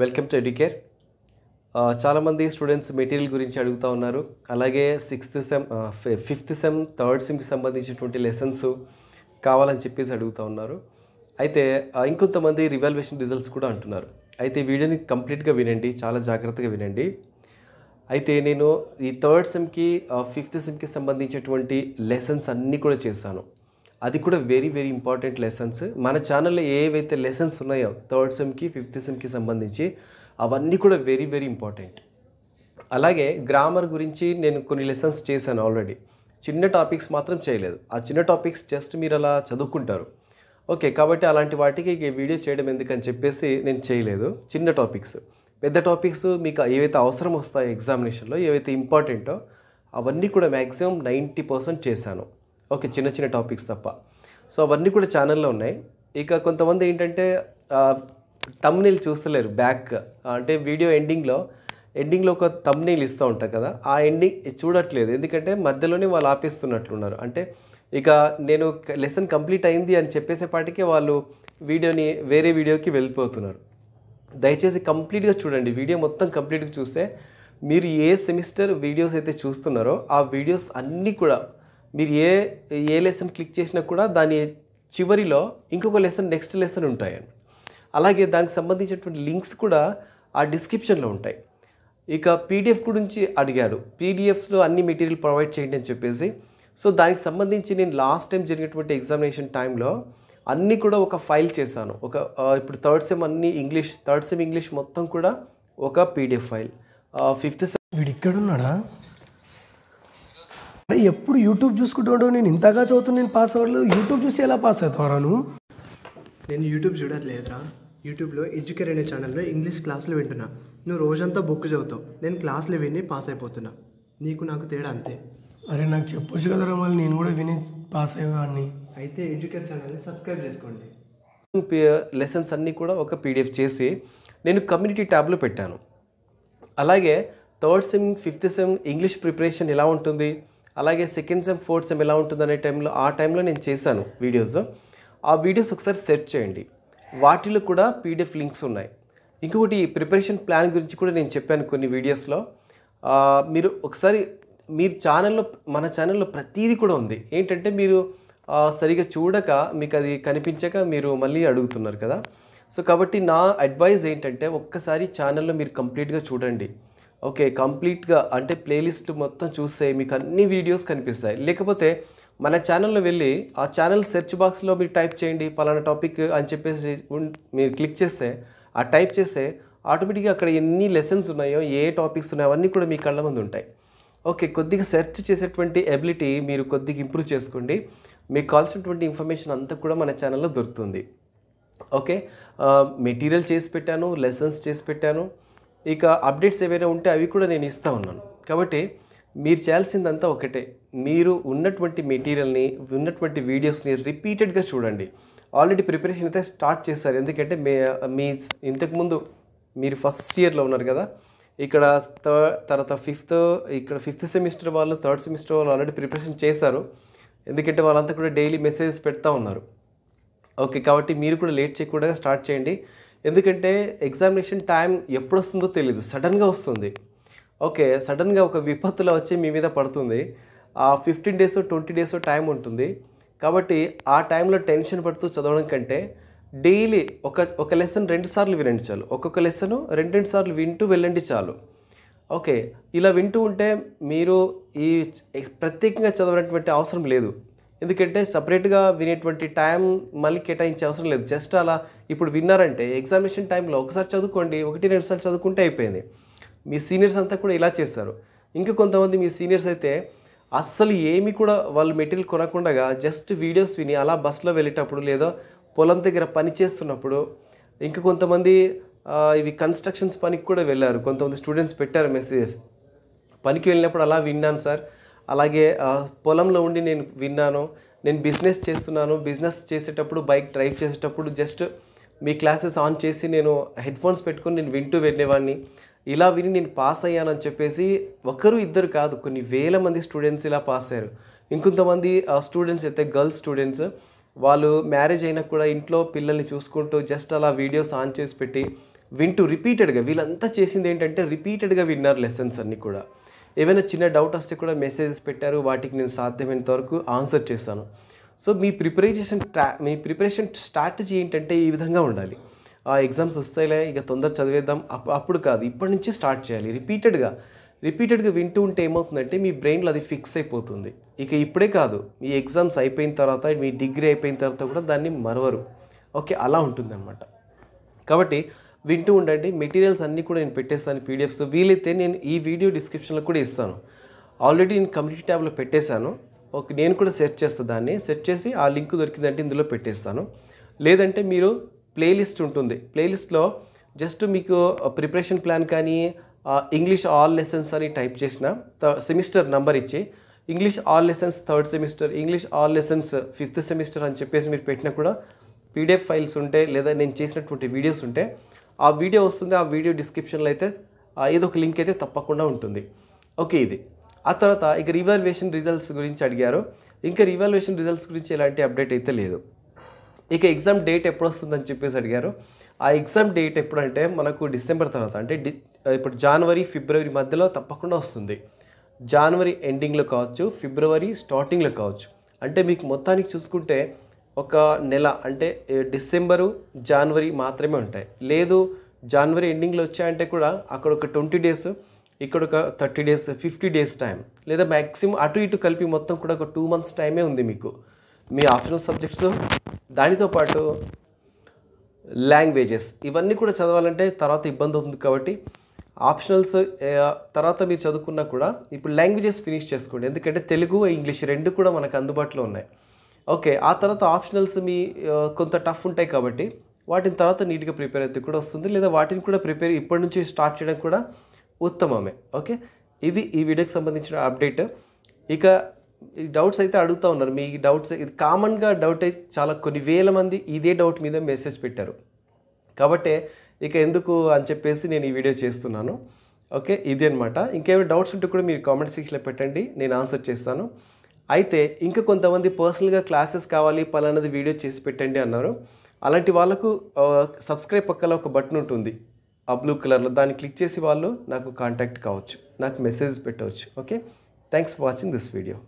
welcome to Educare చాలామంది students material గురించి అడుగుతూ ఉన్నారు అలాగే sixth sem fifth sem third సెమ్కి సంబంధించినటువంటి లెసన్స్ కావాలని చెప్పేసి అడుగుతూ ఉన్నారు అయితే ఇంకొంతమంది రివాల్యుయేషన్ రిజల్ట్స్ కూడా అంటున్నారు అయితే వీడియోని కంప్లీట్గా వినండి చాలా జాగ్రత్తగా వినండి అయితే నేను ఈ థర్డ్ సెమ్కి ఫిఫ్త్ సెమ్కి సంబంధించినటువంటి లెసన్స్ అన్నీ కూడా చేశాను అది కూడా వెరీ వెరీ ఇంపార్టెంట్ లెసన్స్ మన ఛానల్లో ఏవైతే లెసన్స్ ఉన్నాయో థర్డ్ సెమ్కి ఫిఫ్త్ సెమ్కి సంబంధించి అవన్నీ కూడా వెరీ వెరీ ఇంపార్టెంట్ అలాగే గ్రామర్ గురించి నేను కొన్ని లెసన్స్ చేశాను ఆల్రెడీ చిన్న టాపిక్స్ మాత్రం చేయలేదు ఆ చిన్న టాపిక్స్ జస్ట్ మీరు అలా చదువుకుంటారు ఓకే కాబట్టి అలాంటి వాటికి వీడియో చేయడం ఎందుకని చెప్పేసి నేను చేయలేదు చిన్న టాపిక్స్ పెద్ద టాపిక్స్ మీకు ఏవైతే అవసరం వస్తాయో ఎగ్జామినేషన్లో ఏవైతే ఇంపార్టెంటో అవన్నీ కూడా మ్యాక్సిమం నైంటీ పర్సెంట్ చేశాను ఓకే చిన్న చిన్న టాపిక్స్ తప్ప సో అవన్నీ కూడా ఛానల్లో ఉన్నాయి ఇక కొంతమంది ఏంటంటే తమ్నీల్ చూస్తలేరు బ్యాక్ అంటే వీడియో ఎండింగ్లో ఎండింగ్లో ఒక తమ్నీల్ ఇస్తూ ఉంటాం కదా ఆ ఎండింగ్ చూడట్లేదు ఎందుకంటే మధ్యలోనే వాళ్ళు ఆపేస్తున్నట్లున్నారు అంటే ఇక నేను లెసన్ కంప్లీట్ అయింది అని చెప్పేసేపాటికే వాళ్ళు వీడియోని వేరే వీడియోకి వెళ్ళిపోతున్నారు దయచేసి కంప్లీట్గా చూడండి వీడియో మొత్తం కంప్లీట్గా చూస్తే మీరు ఏ సెమిస్టర్ వీడియోస్ అయితే చూస్తున్నారో ఆ వీడియోస్ అన్నీ కూడా మీరు ఏ ఏ లెసన్ క్లిక్ చేసినా కూడా దాని చివరిలో ఇంకొక లెసన్ నెక్స్ట్ లెసన్ ఉంటాయండి అలాగే దానికి సంబంధించినటువంటి లింక్స్ కూడా ఆ డిస్క్రిప్షన్లో ఉంటాయి ఇక పీడిఎఫ్ గురించి అడిగాడు పీడిఎఫ్లో అన్ని మెటీరియల్ ప్రొవైడ్ చేయండి అని చెప్పేసి సో దానికి సంబంధించి నేను లాస్ట్ టైం జరిగినటువంటి ఎగ్జామినేషన్ టైంలో అన్నీ కూడా ఒక ఫైల్ చేశాను ఒక ఇప్పుడు థర్డ్ సెమ్ అన్ని ఇంగ్లీష్ థర్డ్ సెమ్ ఇంగ్లీష్ మొత్తం కూడా ఒక పీడిఎఫ్ ఫైల్ ఫిఫ్త్ సెమ్ వీడు ఇక్కడ ఉన్నాడా ఎప్పుడు యూట్యూబ్ చూసుకుంటాడు నేను ఇంతగా చదువుతున్నా నేను పాస్ అవ్వలేదు యూట్యూబ్ చూసి ఎలా పాస్ అవుతావరా నువ్వు నేను యూట్యూబ్ చూడట్లేదురా యూట్యూబ్లో ఎడ్యుకేట్ అనే ఛానల్లో ఇంగ్లీష్ క్లాసులు వింటున్నా నువ్వు రోజంతా బుక్ చదువుతావు నేను క్లాసులు విని పాస్ అయిపోతున్నా నీకు నాకు తేడా అంతే అరే నాకు చెప్పొచ్చు కదరా మళ్ళీ నేను కూడా విని పాస్ అయ్యేవాడిని అయితే ఎడ్యుకేట్ ఛానల్ని సబ్స్క్రైబ్ చేసుకోండి లెసన్స్ అన్నీ కూడా ఒక పీడిఎఫ్ చేసి నేను కమ్యూనిటీ ట్యాబ్లో పెట్టాను అలాగే third sem fifth sem English preparation ఎలా ఉంటుంది అలాగే సెకండ్ సెమ్ ఫోర్త్ సెమ్ ఎలా ఉంటుందనే టైంలో ఆ టైంలో నేను చేశాను వీడియోస్ ఆ వీడియోస్ ఒకసారి సెర్చ్ చేయండి వాటిలో కూడా పీడిఎఫ్ లింక్స్ ఉన్నాయి ఇంకొకటి ప్రిపరేషన్ ప్లాన్ గురించి కూడా నేను చెప్పాను కొన్ని వీడియోస్లో మీరు ఒకసారి మీరు ఛానల్లో మన ఛానల్లో ప్రతీది కూడా ఉంది ఏంటంటే మీరు సరిగా చూడక మీకు అది కనిపించక మీరు మళ్ళీ అడుగుతున్నారు కదా సో కాబట్టి నా అడ్వైజ్ ఏంటంటే ఒక్కసారి ఛానల్లో మీరు కంప్లీట్గా చూడండి ఓకే కంప్లీట్గా అంటే ప్లేలిస్ట్ మొత్తం చూస్తే మీకు అన్ని వీడియోస్ కనిపిస్తాయి లేకపోతే మన ఛానల్లో వెళ్ళి ఆ ఛానల్ సెర్చ్ బాక్స్లో మీరు టైప్ చేయండి పలానా టాపిక్ అని చెప్పేసి మీరు క్లిక్ చేస్తే ఆ టైప్ చేస్తే ఆటోమేటిక్గా అక్కడ ఎన్ని లెసన్స్ ఉన్నాయో ఏ టాపిక్స్ ఉన్నాయో అవన్నీ కూడా మీ కళ్ళ ముందు ఉంటాయి ఓకే కొద్దిగా సెర్చ్ చేసేటువంటి ఎబిలిటీ మీరు కొద్దిగా ఇంప్రూవ్ చేసుకోండి మీకు కావాల్సినటువంటి ఇన్ఫర్మేషన్ అంతా కూడా మన ఛానల్లో దొరుకుతుంది ఓకే మెటీరియల్ చేసి పెట్టాను లెసన్స్ చేసి పెట్టాను ఇక అప్డేట్స్ ఏవైనా ఉంటే అవి కూడా నేను ఇస్తూ ఉన్నాను కాబట్టి మీరు చేయాల్సిందంతా ఒకటే మీరు ఉన్నటువంటి మెటీరియల్ని ఉన్నటువంటి వీడియోస్ని రిపీటెడ్గా చూడండి ఆల్రెడీ ప్రిపరేషన్ అయితే స్టార్ట్ చేశారు ఎందుకంటే మే మీ ఇంతకుముందు మీరు ఫస్ట్ ఇయర్లో ఉన్నారు కదా ఇక్కడ తర్వాత ఫిఫ్త్ ఇక్కడ ఫిఫ్త్ సెమిస్టర్ వాళ్ళు థర్డ్ సెమిస్టర్ వాళ్ళు ఆల్రెడీ ప్రిపరేషన్ చేశారు ఎందుకంటే వాళ్ళంతా కూడా డైలీ మెసేజెస్ పెడతా ఉన్నారు ఓకే కాబట్టి మీరు కూడా లేట్ చేయకుండా స్టార్ట్ చేయండి ఎందుకంటే ఎగ్జామినేషన్ టైం ఎప్పుడు వస్తుందో తెలియదు సడన్గా వస్తుంది ఓకే సడన్గా ఒక విపత్తులో వచ్చి మీ మీద పడుతుంది ఆ fifteen days twenty days time ఉంటుంది కాబట్టి ఆ టైంలో టెన్షన్ పడుతూ చదవడం కంటే డైలీ ఒక ఒక లెసన్ రెండు సార్లు వినండి చాలు ఒక్కొక్క లెసన్ రెండు రెండు సార్లు వింటూ వెళ్ళండి చాలు ఓకే ఇలా వింటూ ఉంటే మీరు ఈ ప్రత్యేకంగా చదవనటువంటి అవసరం లేదు ఎందుకంటే సపరేట్గా వినేటువంటి టైం మళ్ళీ కేటాయించే అవసరం లేదు జస్ట్ అలా ఇప్పుడు విన్నారంటే ఎగ్జామినేషన్ టైంలో ఒకసారి చదువుకోండి ఒకటి రెండు సార్లు చదువుకుంటే అయిపోయింది మీ సీనియర్స్ అంతా కూడా ఇలా చేస్తారు ఇంకా కొంతమంది మీ సీనియర్స్ అయితే అస్సలు ఏమి కూడా వాళ్ళు మెటీరియల్ కొనకుండా జస్ట్ వీడియోస్ విని అలా బస్సులో వెళ్ళేటప్పుడు లేదా పొలం దగ్గర పని చేస్తున్నప్పుడు ఇంకా కొంతమంది ఇవి కన్స్ట్రక్షన్స్ పనికి కూడా వెళ్ళారు కొంతమంది స్టూడెంట్స్ పెట్టారు మెసేజెస్ పనికి వెళ్ళినప్పుడు అలా విన్నాను సార్ అలాగే పొలంలో ఉండి నేను విన్నాను నేను బిజినెస్ చేస్తున్నాను బిజినెస్ చేసేటప్పుడు బైక్ డ్రైవ్ చేసేటప్పుడు జస్ట్ మీ క్లాసెస్ ఆన్ చేసి నేను హెడ్ ఫోన్స్ పెట్టుకుని నేను వింటూ వెళ్ళేవాడిని ఇలా విని నేను పాస్ అయ్యానని చెప్పేసి ఒకరు ఇద్దరు కాదు కొన్ని వేల మంది స్టూడెంట్స్ ఇలా పాస్ అయ్యారు ఇంకొంతమంది స్టూడెంట్స్ అయితే గర్ల్స్ స్టూడెంట్స్ వాళ్ళు మ్యారేజ్ అయినా కూడా ఇంట్లో పిల్లల్ని చూసుకుంటూ జస్ట్ అలా వీడియోస్ ఆన్ చేసి పెట్టి వింటూ రిపీటెడ్గా వీళ్ళంతా చేసింది ఏంటంటే రిపీటెడ్గా విన్నారు లెసన్స్ అన్నీ కూడా ఏమైనా చిన్న డౌట్ వస్తే కూడా మెసేజెస్ పెట్టారు వాటికి నేను సాధ్యమైనంత వరకు ఆన్సర్ చేస్తాను సో మీ ప్రిపరేషన్ మీ ప్రిపరేషన్ స్ట్రాటజీ ఏంటంటే ఈ విధంగా ఉండాలి ఆ ఎగ్జామ్స్ వస్తాయిలే ఇక తొందర చదివేద్దాం అప్పుడు కాదు ఇప్పటి నుంచి స్టార్ట్ చేయాలి రిపీటెడ్గా రిపీటెడ్గా వింటూ ఉంటే ఏమవుతుందంటే మీ బ్రెయిన్లో అది ఫిక్స్ అయిపోతుంది ఇక ఇప్పుడే కాదు మీ ఎగ్జామ్స్ అయిపోయిన తర్వాత మీ డిగ్రీ అయిపోయిన తర్వాత కూడా దాన్ని మరవరు ఓకే అలా ఉంటుందన్నమాట కాబట్టి వింటూ ఉండండి మెటీరియల్స్ అన్నీ కూడా నేను పెట్టేస్తాను పీడిఎఫ్స్ వీలైతే నేను ఈ వీడియో డిస్క్రిప్షన్లో కూడా ఇస్తాను ఆల్రెడీ నేను కమ్యూనిటీ ట్యాబ్లో పెట్టేశాను ఓకే నేను కూడా సెర్చ్ చేస్తాను దాన్ని సెర్చ్ చేసి ఆ లింక్ దొరికిందంటే ఇందులో పెట్టేస్తాను లేదంటే మీరు ప్లేలిస్ట్ ఉంటుంది ప్లేలిస్ట్లో జస్ట్ మీకు ప్రిపరేషన్ ప్లాన్ కానీ ఇంగ్లీష్ ఆల్ లెసన్స్ అని టైప్ చేసిన సెమిస్టర్ నంబర్ ఇచ్చి English all lessons third semester English all lessons fifth semester అని చెప్పేసి మీరు పెట్టినా కూడా పీడిఎఫ్ ఫైల్స్ ఉంటే లేదా నేను చేసినటువంటి వీడియోస్ ఉంటే ఆ వీడియో వస్తుంది ఆ వీడియో డిస్క్రిప్షన్లో అయితే ఏదో ఒక లింక్ అయితే తప్పకుండా ఉంటుంది ఓకే ఇది ఆ తర్వాత ఇక రివాల్యుయేషన్ రిజల్ట్స్ గురించి అడిగారు ఇంకా రివాల్యుయేషన్ రిజల్ట్స్ గురించి ఎలాంటి అప్డేట్ అయితే లేదు ఇక ఎగ్జామ్ డేట్ ఎప్పుడు వస్తుందని చెప్పేసి అడిగారు ఆ ఎగ్జామ్ డేట్ ఎప్పుడంటే మనకు డిసెంబర్ తర్వాత అంటే ఇప్పుడు జనవరి ఫిబ్రవరి మధ్యలో తప్పకుండా వస్తుంది జనవరి ఎండింగ్లో కావచ్చు ఫిబ్రవరి స్టార్టింగ్లో కావచ్చు అంటే మీకు మొత్తానికి చూసుకుంటే ఒక నెల అంటే డిసెంబరు జనవరి మాత్రమే ఉంటాయి లేదు జనవరి ఎండింగ్లో వచ్చాయంటే కూడా అక్కడ ఒక ట్వంటీ డేస్ ఇక్కడ ఒక thirty days fifty days time లేదా మ్యాక్సిమం అటు ఇటు కలిపి మొత్తం కూడా ఒక టూ మంత్స్ టైమే ఉంది మీకు మీ ఆప్షనల్ సబ్జెక్ట్స్ దానితో పాటు లాంగ్వేజెస్ ఇవన్నీ కూడా చదవాలంటే తర్వాత ఇబ్బంది ఉంది కాబట్టి ఆప్షనల్స్ తర్వాత మీరు చదువుకున్నా కూడా ఇప్పుడు లాంగ్వేజెస్ ఫినిష్ చేసుకోండి ఎందుకంటే తెలుగు ఇంగ్లీష్ రెండు కూడా మనకు అందుబాటులో ఉన్నాయి ఓకే ఆ తర్వాత ఆప్షనల్స్ మీ కొంత టఫ్ ఉంటాయి కాబట్టి వాటిని తర్వాత నీట్గా ప్రిపేర్ అయితే కూడా వస్తుంది లేదా వాటిని కూడా ప్రిపేర్ ఇప్పటి నుంచి స్టార్ట్ చేయడం కూడా ఉత్తమమే ఓకే ఇది ఈ వీడియోకి సంబంధించిన అప్డేట్ ఇక ఈ డౌట్స్ అయితే అడుగుతూ ఉన్నారు మీ డౌట్స్ ఇది కామన్గా డౌట్ చాలా కొన్ని వేల మంది ఇదే డౌట్ మీద మెసేజ్ పెట్టారు కాబట్టి ఇక ఎందుకు అని చెప్పేసి నేను ఈ వీడియో చేస్తున్నాను ఓకే ఇది అనమాట ఇంకేమైనా డౌట్స్ ఉంటే కూడా మీరు కామెంట్ సెక్షన్లో పెట్టండి నేను ఆన్సర్ చేస్తాను అయితే ఇంకా కొంతమంది పర్సనల్గా క్లాసెస్ కావాలి పలానది వీడియో చేసి పెట్టండి అన్నారు అలాంటి వాళ్ళకు సబ్స్క్రైబ్ పక్కలో ఒక బటన్ ఉంటుంది ఆ బ్లూ కలర్లో దాన్ని క్లిక్ చేసి వాళ్ళు నాకు కాంటాక్ట్ కావచ్చు నాకు మెసేజ్ పెట్టవచ్చు okay thanks for watching this video